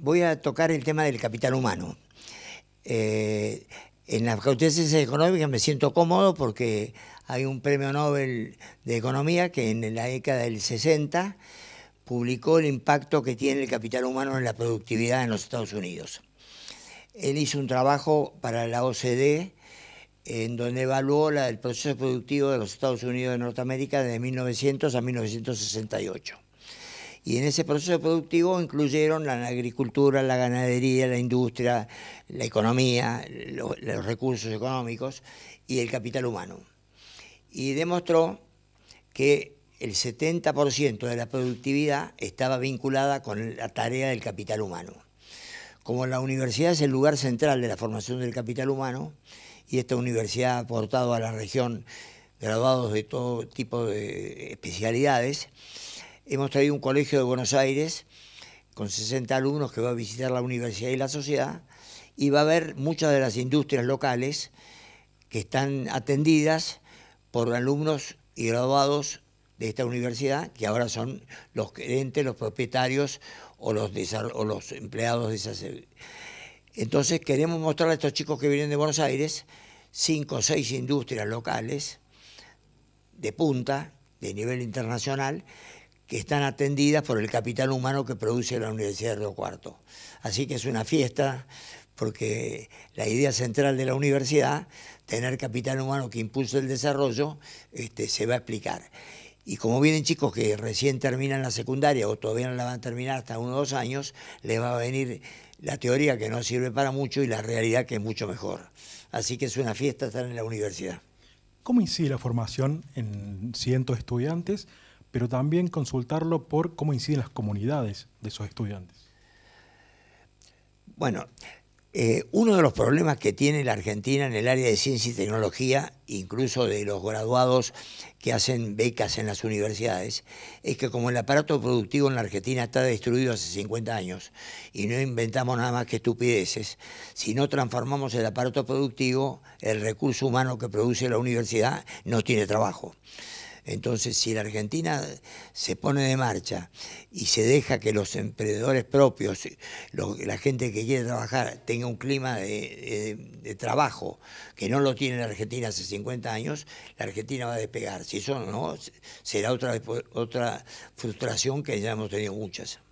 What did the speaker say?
voy a tocar el tema del capital humano. Eh, en las cuestiones económicas me siento cómodo porque hay un premio Nobel de Economía que en la década del 60 publicó el impacto que tiene el capital humano en la productividad en los Estados Unidos. Él hizo un trabajo para la OCDE en donde evaluó la, el proceso productivo de los Estados Unidos de Norteamérica de 1900 a 1968 y en ese proceso productivo incluyeron la agricultura, la ganadería, la industria, la economía, los, recursos económicos y el capital humano. Y demostró que el 70% de la productividad estaba vinculada con la tarea del capital humano. Como la universidad es el lugar central de la formación del capital humano, y esta universidad ha aportado a la región graduados de todo tipo de especialidades, Hemos traído un colegio de Buenos Aires con 60 alumnos que va a visitar la universidad y la sociedad y va a ver muchas de las industrias locales que están atendidas por alumnos y graduados de esta universidad, que ahora son los gerentes, los propietarios o los, empleados de esas. Entonces queremos mostrar a estos chicos que vienen de Buenos Aires cinco o seis industrias locales de punta, de nivel internacional, que están atendidas por el capital humano que produce la Universidad de Río Cuarto. Así que es una fiesta porque la idea central de la universidad, tener capital humano que impulse el desarrollo, este, se va a explicar. Y como vienen chicos que recién terminan la secundaria o todavía no la van a terminar hasta uno o dos años, les va a venir la teoría que no sirve para mucho y la realidad que es mucho mejor. Así que es una fiesta estar en la universidad. ¿Cómo incide la formación en cientos de estudiantes? pero también consultarlo por cómo inciden las comunidades de esos estudiantes. Bueno, eh, uno de los problemas que tiene la Argentina en el área de ciencia y tecnología, incluso de los graduados que hacen becas en las universidades, es que como el aparato productivo en la Argentina está destruido hace 50 años y no inventamos nada más que estupideces, si no transformamos el aparato productivo, el recurso humano que produce la universidad no tiene trabajo. Entonces, si la Argentina se pone de marcha y se deja que los emprendedores propios, la gente que quiere trabajar, tenga un clima de, trabajo que no lo tiene la Argentina hace 50 años, la Argentina va a despegar. Si eso no, será otra, otra frustración que ya hemos tenido muchas.